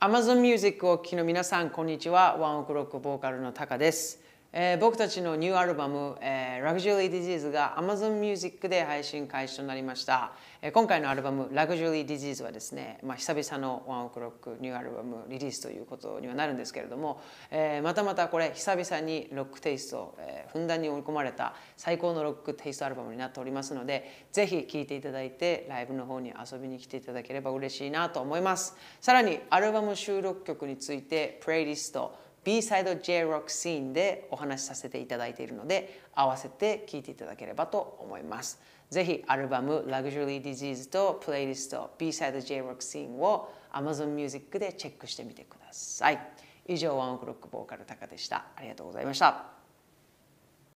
Amazon Music をお聴きの皆さんこんにちはワンオクロックボーカルのタカですえー、僕たちのニューアルバム「えー、Luxury Disease」が Amazon Music で配信開始となりました、えー、今回のアルバム「Luxury Disease」はですね、まあ、久々のワンオクロックニューアルバムリリースということにはなるんですけれども、えー、またまたこれ久々にロックテイスト、えー、ふんだんに追い込まれた最高のロックテイストアルバムになっておりますのでぜひ聴いていただいてライブの方に遊びに来ていただければ嬉しいなと思いますさらにアルバム収録曲についてプレイリスト B サイド j r o c シーンでお話しさせていただいているので合わせて聴いていただければと思います。ぜひアルバム Luxury Disease とプレイリスト B サイド j r o c シーンを Amazon Music でチェックしてみてください。以上ワンオクロックボーカルタカでした。ありがとうございました。